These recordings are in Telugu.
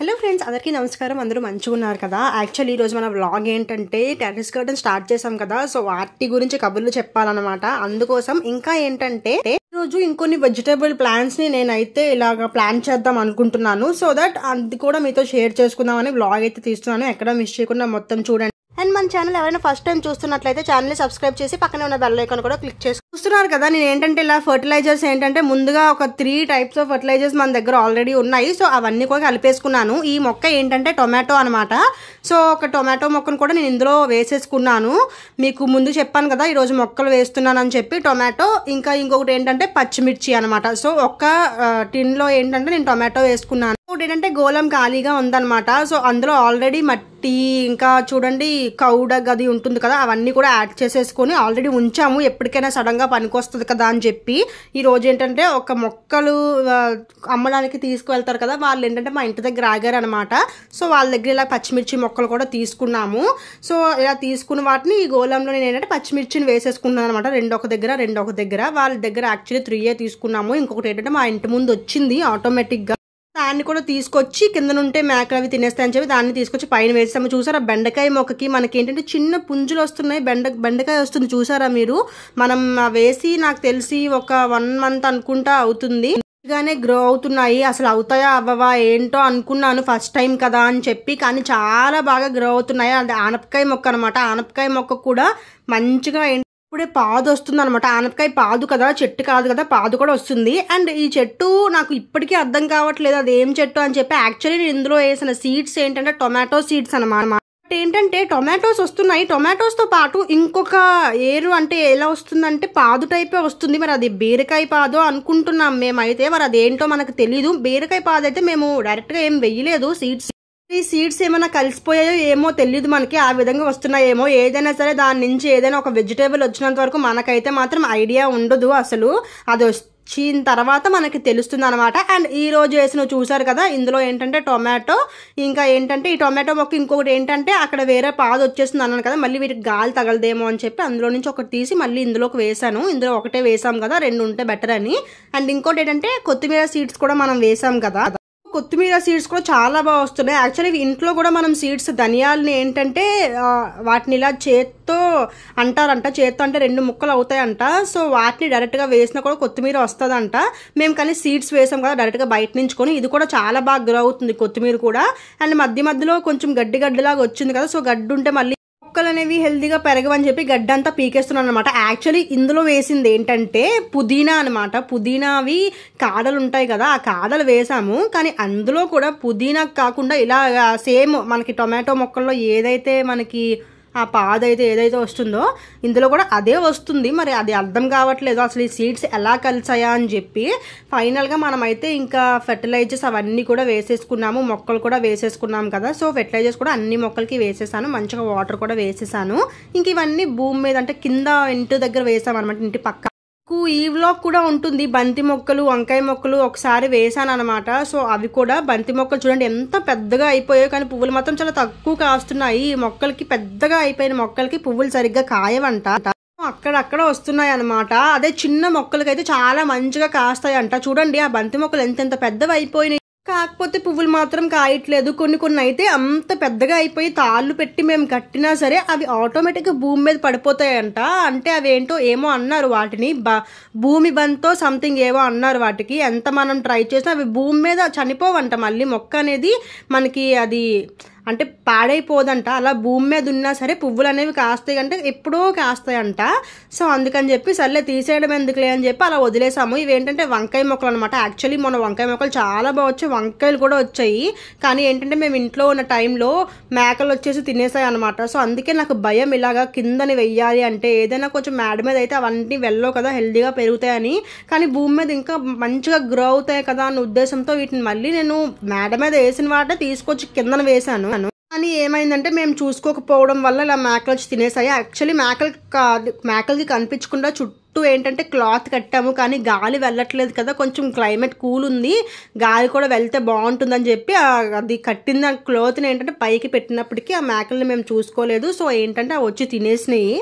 హలో ఫ్రెండ్స్ అందరికీ నమస్కారం అందరూ మంచిగా ఉన్నారు కదా యాక్చువల్లీ ఈరోజు మన వ్లాగ్ ఏంటంటే టెర్రస్ గార్డెన్ స్టార్ట్ చేసాం కదా సో వాటి గురించి కబుర్లు చెప్పాలన్నమాట అందుకోసం ఇంకా ఏంటంటే ఈరోజు ఇంకొన్ని వెజిటేబుల్ ని నేనైతే ఇలాగ ప్లాన్ చేద్దాం అనుకుంటున్నాను సో దట్ అది కూడా మీతో షేర్ చేసుకుందామని బ్లాగ్ అయితే తీస్తున్నాను ఎక్కడ మిస్ చేయకుండా మొత్తం చూడండి అండ్ మన ఛానల్ ఎవరైనా ఫస్ట్ టైం చూస్తున్నట్లయితే ఛానల్ సబ్స్క్రైబ్ చేసి పక్కనే ఉన్న బెల్ ఐకాన్ కూడా క్లిక్ చేసి చూస్తున్నారు కదా నేను ఏంటంటే ఇలా ఫర్టిలైజర్స్ ఏంటంటే ముందుగా ఒక త్రీ టైప్స్ ఆఫ్ ఫర్టిలైజర్స్ మన దగ్గర ఆల్రెడీ ఉన్నాయి సో అవన్నీ కూడా కలిపేసుకున్నాను ఈ మొక్క ఏంటంటే టొమాటో అనమాట సో ఒక టొమాటో మొక్కను కూడా నేను ఇందులో వేసేసుకున్నాను మీకు ముందు చెప్పాను కదా ఈరోజు మొక్కలు వేస్తున్నాను అని చెప్పి టొమాటో ఇంకా ఇంకొకటి ఏంటంటే పచ్చిమిర్చి అనమాట సో ఒక్క టిన్లో ఏంటంటే నేను టొమాటో వేసుకున్నాను ఇప్పుడు ఏంటంటే గోళం ఖాళీగా ఉందన్నమాట సో అందులో ఆల్రెడీ మట్టి ఇంకా చూడండి కౌడ గది ఉంటుంది కదా అవన్నీ కూడా యాడ్ చేసేసుకొని ఆల్రెడీ ఉంచాము ఎప్పటికైనా సడన్గా పనికొస్తుంది కదా అని చెప్పి ఈరోజు ఏంటంటే ఒక మొక్కలు అమ్మడానికి తీసుకువెళ్తారు కదా వాళ్ళు ఏంటంటే మా ఇంటి దగ్గర ఆగారు అనమాట సో వాళ్ళ దగ్గర ఇలా పచ్చిమిర్చి మొక్కలు కూడా తీసుకున్నాము సో ఇలా తీసుకున్న వాటిని ఈ గోళంలో నేను ఏంటంటే పచ్చిమిర్చిని వేసేసుకున్నాను అనమాట రెండు ఒక దగ్గర రెండు ఒక దగ్గర వాళ్ళ దగ్గర యాక్చువల్లీ త్రీయే తీసుకున్నాము ఇంకొకటి ఏంటంటే మా ఇంటి ముందు వచ్చింది ఆటోమేటిక్గా దాన్ని కూడా తీసుకొచ్చి కింద నుంటే మేకలు అవి తినేస్తాయని చెప్పి దాన్ని తీసుకొచ్చి పైన వేసాము చూసారా బెండకాయ మొక్కకి మనకి ఏంటంటే చిన్న పుంజులు వస్తున్నాయి బెండ బెండకాయ వస్తుంది చూసారా మీరు మనం వేసి నాకు తెలిసి ఒక వన్ మంత్ అనుకుంటా అవుతుంది గానే గ్రో అవుతున్నాయి అసలు అవుతాయా అవ్వవా ఏంటో అనుకున్నాను ఫస్ట్ టైం కదా అని చెప్పి కానీ చాలా బాగా గ్రో అవుతున్నాయి అది ఆనపకాయ మొక్క అనమాట ఆనపకాయ మొక్క కూడా మంచిగా ఇప్పుడే పాదు వస్తుంది అనమాట ఆనపకాయ పాదు కదా చెట్టు కాదు కదా పాదు కూడా వస్తుంది అండ్ ఈ చెట్టు నాకు ఇప్పటికీ అర్థం కావట్లేదు అది ఏం చెట్టు అని చెప్పి యాక్చువల్లీ నేను ఇందులో వేసిన సీడ్స్ ఏంటంటే టొమాటో సీడ్స్ అనమాట ఏంటంటే టొమాటోస్ వస్తున్నాయి టొమాటోస్తో పాటు ఇంకొక ఏరు అంటే ఎలా వస్తుందంటే పాదు టైపే వస్తుంది మరి అది బీరకాయ పాదు అనుకుంటున్నాం మేమైతే మరి అదేంటో మనకు తెలీదు బీరకాయ పాదు అయితే మేము డైరెక్ట్గా ఏం వెయ్యలేదు సీడ్స్ ఈ సీడ్స్ ఏమైనా కలిసిపోయాయో ఏమో తెలియదు మనకి ఆ విధంగా వస్తున్నాయేమో ఏదైనా సరే దాని నుంచి ఏదైనా ఒక వెజిటేబుల్ వచ్చినంత వరకు మనకైతే మాత్రం ఐడియా ఉండదు అసలు అది వచ్చిన తర్వాత మనకి తెలుస్తుంది అనమాట అండ్ ఈ రోజు వేసి నువ్వు చూసారు కదా ఇందులో ఏంటంటే టొమాటో ఇంకా ఏంటంటే ఈ టొమాటో మొక్క ఇంకొకటి ఏంటంటే అక్కడ వేరే పాదు వచ్చేస్తుంది అన్నాను కదా మళ్ళీ వీటికి గాలి తగలదేమో అని చెప్పి అందులో నుంచి ఒకటి తీసి మళ్ళీ ఇందులోకి వేసాను ఇందులో ఒకటే వేసాం కదా రెండు ఉంటే బెటర్ అని అండ్ ఇంకోటి ఏంటంటే కొత్తిమీర సీడ్స్ కూడా మనం వేసాం కదా కొత్తిమీర సీడ్స్ కూడా చాలా బాగా వస్తున్నాయి యాక్చువల్లీ ఇంట్లో కూడా మనం సీడ్స్ ధనియాలని ఏంటంటే వాటిని ఇలా చేత్తో అంటారంట చేత్తో అంటే రెండు ముక్కలు అవుతాయంట సో వాటిని డైరెక్ట్గా వేసినా కూడా కొత్తిమీర వస్తుందంట మేము కానీ సీడ్స్ వేసాం కదా డైరెక్ట్గా బయట నుంచుకొని ఇది కూడా చాలా బాగా గ్రో అవుతుంది కొత్తిమీర కూడా అండ్ మధ్య మధ్యలో కొంచెం గడ్డి గడ్డిలాగా వచ్చింది కదా సో గడ్డి ఉంటే మళ్ళీ మొక్కలు అనేవి హెల్దీగా పెరగవని చెప్పి గడ్డంతా పీకేస్తున్నాను అనమాట యాక్చువల్లీ ఇందులో వేసింది ఏంటంటే పుదీనా అనమాట పుదీనా అవి కాడలు ఉంటాయి కదా ఆ కాడలు వేసాము కానీ అందులో కూడా పుదీనా కాకుండా ఇలా సేమ్ మనకి టొమాటో మొక్కల్లో ఏదైతే మనకి ఆ పాద అయితే ఏదైతే వస్తుందో ఇందులో కూడా అదే వస్తుంది మరి అది అర్థం కావట్లేదు అసలు ఈ సీడ్స్ ఎలా కలిసాయా అని చెప్పి ఫైనల్గా మనమైతే ఇంకా ఫెర్టిలైజర్స్ అవన్నీ కూడా వేసేసుకున్నాము మొక్కలు కూడా వేసేసుకున్నాము కదా సో ఫెర్టిలైజర్స్ కూడా అన్ని మొక్కలకి వేసేసాను మంచిగా వాటర్ కూడా వేసేసాను ఇంక ఇవన్నీ భూమి మీద అంటే కింద ఇంటి దగ్గర వేసామన్నమాట ఇంటి పక్క మీకు ఈ వ్లాగ్ కూడా ఉంటుంది బంతి మొక్కలు వంకాయ మొక్కలు ఒకసారి వేసాను అనమాట సో అవి కూడా బంతి మొక్కలు చూడండి ఎంత పెద్దగా అయిపోయాయి కానీ పువ్వులు మాత్రం చాలా తక్కువ కాస్తున్నాయి ఈ మొక్కలకి పెద్దగా అయిపోయిన మొక్కలకి పువ్వులు సరిగ్గా కాయవంట అక్కడక్కడ వస్తున్నాయి అనమాట అదే చిన్న మొక్కలకైతే చాలా మంచిగా కాస్తాయంట చూడండి ఆ బంతి మొక్కలు ఎంతెంత పెద్దవి అయిపోయినాయి కాకపోతే పువ్వులు మాత్రం కాయట్లేదు కొన్ని కొన్ని అయితే అంత పెద్దగా అయిపోయి తాళ్ళు పెట్టి మేము కట్టినా సరే అవి ఆటోమేటిక్గా భూమి మీద పడిపోతాయంట అంటే అవి ఏంటో ఏమో అన్నారు వాటిని బ భూమి బంతో సంథింగ్ ఏవో అన్నారు వాటికి ఎంత మనం ట్రై చేసినా అవి భూమి మీద చనిపోవంట మళ్ళీ మొక్క అనేది మనకి అది అంటే పాడైపోదంట అలా భూమి మీద ఉన్నా సరే పువ్వులు అనేవి కాస్తాయి అంటే ఎప్పుడో కాస్తాయంట సో అందుకని చెప్పి సర్లే తీసేయడం ఎందుకులే అని చెప్పి అలా వదిలేసాము ఇవేంటంటే వంకాయ మొక్కలు అనమాట యాక్చువల్లీ మన వంకాయ మొక్కలు చాలా బాగా వచ్చాయి వంకాయలు కూడా వచ్చాయి కానీ ఏంటంటే మేము ఇంట్లో ఉన్న టైంలో మేకలు వచ్చేసి తినేసాయి అనమాట సో అందుకే నాకు భయం ఇలాగా కిందని వెయ్యాలి అంటే ఏదైనా కొంచెం మేడ మీద అయితే అవన్నీ వెళ్ళవు కదా హెల్దీగా పెరుగుతాయని కానీ భూమి మీద ఇంకా మంచిగా గ్రో అవుతాయి కదా అన్న ఉద్దేశంతో వీటిని మళ్ళీ నేను మేడ మీద వేసిన వాటే తీసుకొచ్చి కిందన వేశాను కానీ ఏమైందంటే మేము చూసుకోకపోవడం వల్ల ఇలా మేకలు వచ్చి తినేసాయి యాక్చువల్లీ మేకలు కాదు మేకలకి కనిపించకుండా చుట్టూ ఏంటంటే క్లాత్ కట్టాము కానీ గాలి వెళ్ళట్లేదు కదా కొంచెం క్లైమేట్ కూల్ ఉంది గాలి కూడా వెళ్తే బాగుంటుందని చెప్పి అది కట్టిన క్లాత్ని ఏంటంటే పైకి పెట్టినప్పటికీ ఆ మేకల్ని మేము చూసుకోలేదు సో ఏంటంటే అవి వచ్చి తినేసినాయి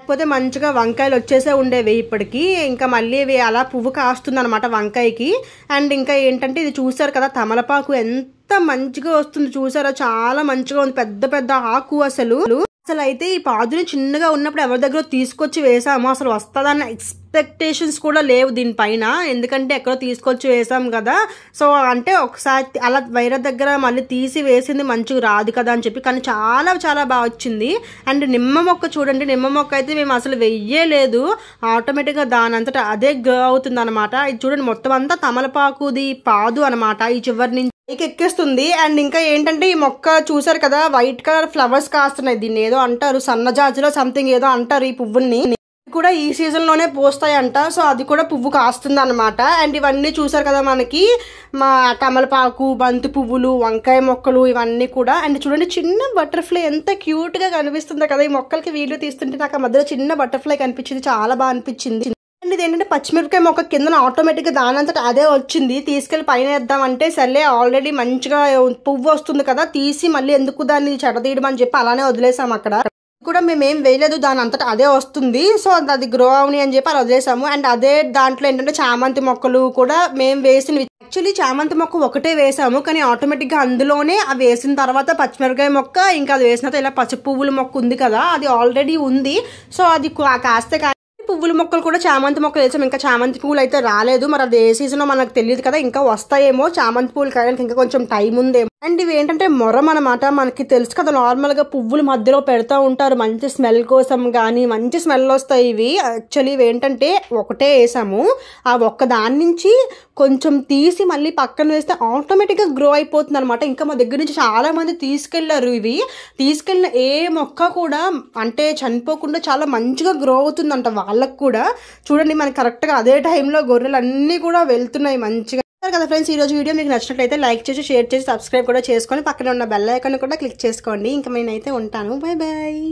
లేకపోతే మంచిగా వంకాయలు వచ్చేసే ఉండేవి ఇప్పటికి ఇంకా మళ్ళీ ఇవి అలా పువ్వు కాస్తుంది అనమాట వంకాయకి అండ్ ఇంకా ఏంటంటే ఇది చూసారు కదా తమలపాకు ఎంత ఎంత మంచిగా వస్తుంది చూసారా చాలా మంచిగా ఉంది పెద్ద పెద్ద ఆకు అసలు అసలు అయితే ఈ పాదుని చిన్నగా ఉన్నప్పుడు ఎవరి దగ్గర తీసుకొచ్చి వేసాము అసలు వస్తుందన్న ఎక్స్పెక్టేషన్స్ కూడా లేవు దీనిపైన ఎందుకంటే ఎక్కడో తీసుకొచ్చి వేసాం కదా సో అంటే ఒకసారి అలా వైర దగ్గర మళ్ళీ తీసి వేసింది మంచిగా రాదు కదా అని చెప్పి కానీ చాలా చాలా బాగా వచ్చింది అండ్ నిమ్మ మొక్క చూడండి నిమ్మ మొక్క అయితే మేము అసలు వెయ్యలేదు ఆటోమేటిక్గా దాని అంతటా అదే గ్రో అవుతుంది అనమాట ఇది చూడండి మొత్తం అంతా తమలపాకుది పాదు అనమాట ఈ చివరి నుంచి పైకి ఎక్కేస్తుంది అండ్ ఇంకా ఏంటంటే ఈ మొక్క చూసారు కదా వైట్ కలర్ ఫ్లవర్స్ కాస్తున్నాయి దీన్ని ఏదో అంటారు సన్నజాజిలో సంథింగ్ ఏదో అంటారు ఈ పువ్వుల్ని కూడా ఈ సీజన్ సీజన్లోనే పోస్తాయంట సో అది కూడా పువ్వు కాస్తుంది అనమాట అండ్ ఇవన్నీ చూసారు కదా మనకి మా కమలపాకు బంతి పువ్వులు వంకాయ మొక్కలు ఇవన్నీ కూడా అండ్ చూడండి చిన్న బటర్ఫ్లై ఎంత క్యూట్ గా కనిపిస్తుందో కదా ఈ మొక్కలకి వీడియో తీస్తుంటే నాకు ఆ మధ్యలో చిన్న బటర్ఫ్లై కనిపించింది చాలా బాగా అనిపించింది అండ్ ఇది ఏంటంటే పచ్చిమిరపకాయ మొక్క కింద ఆటోమేటిక్గా దానంతటా అదే వచ్చింది తీసుకెళ్ళి పైన వేద్దామంటే సర్లే ఆల్రెడీ మంచిగా పువ్వు వస్తుంది కదా తీసి మళ్ళీ ఎందుకు దాన్ని చెడతీయడం అని చెప్పి అలానే వదిలేసాం అక్కడ కూడా మేము ఏం వేయలేదు దాని అంతటా అదే వస్తుంది సో అది గ్రో అవుని అని చెప్పి అలా వదిలేసాము అండ్ అదే దాంట్లో ఏంటంటే చామంతి మొక్కలు కూడా మేము వేసినవి యాక్చువల్లీ చామంతి మొక్క ఒకటే వేసాము కానీ ఆటోమేటిక్గా అందులోనే అవి వేసిన తర్వాత పచ్చిమిరకాయ మొక్క ఇంకా అది వేసిన ఇలా పచ్చి పువ్వుల మొక్క ఉంది కదా అది ఆల్రెడీ ఉంది సో అది కాస్తే పువ్వుల మొక్కలు కూడా చామంతి మొక్కలు వేసాం ఇంకా చామంతి పూలు అయితే రాలేదు మరి అది ఏ సీజనో మనకు తెలియదు కదా ఇంకా వస్తాయేమో చామంతి పూలు కాయడానికి ఇంకా కొంచెం టైం ఉందేమో అండ్ ఇవి ఏంటంటే మొరం అనమాట మనకి తెలుసు కదా నార్మల్గా పువ్వులు మధ్యలో పెడతా ఉంటారు మంచి స్మెల్ కోసం కానీ మంచి స్మెల్ వస్తాయి ఇవి యాక్చువల్లీ ఇవి ఏంటంటే ఒకటే వేసాము ఆ ఒక్క దాని నుంచి కొంచెం తీసి మళ్ళీ పక్కన వేస్తే ఆటోమేటిక్గా గ్రో అయిపోతుంది అనమాట ఇంకా మా దగ్గర నుంచి చాలామంది తీసుకెళ్లారు ఇవి తీసుకెళ్ళిన ఏ మొక్క కూడా అంటే చనిపోకుండా చాలా మంచిగా గ్రో అవుతుందంట వాళ్ళకు కూడా చూడండి మనకి కరెక్ట్గా అదే టైంలో గొర్రెలు అన్నీ కూడా వెళ్తున్నాయి మంచిగా కదా ఫ్రెండ్స్ ఈ రోజు వీడియో మీకు నచ్చినట్లయితే లైక్ చేసి షేర్ చేసి సబ్స్క్రైబ్ కూడా చేసుకొని పక్కన ఉన్న బెల్ ఐకాన్ కూడా క్లిక్ చేసుకోండి ఇంకా నేనైతే ఉంటాను బాయ్ బాయ్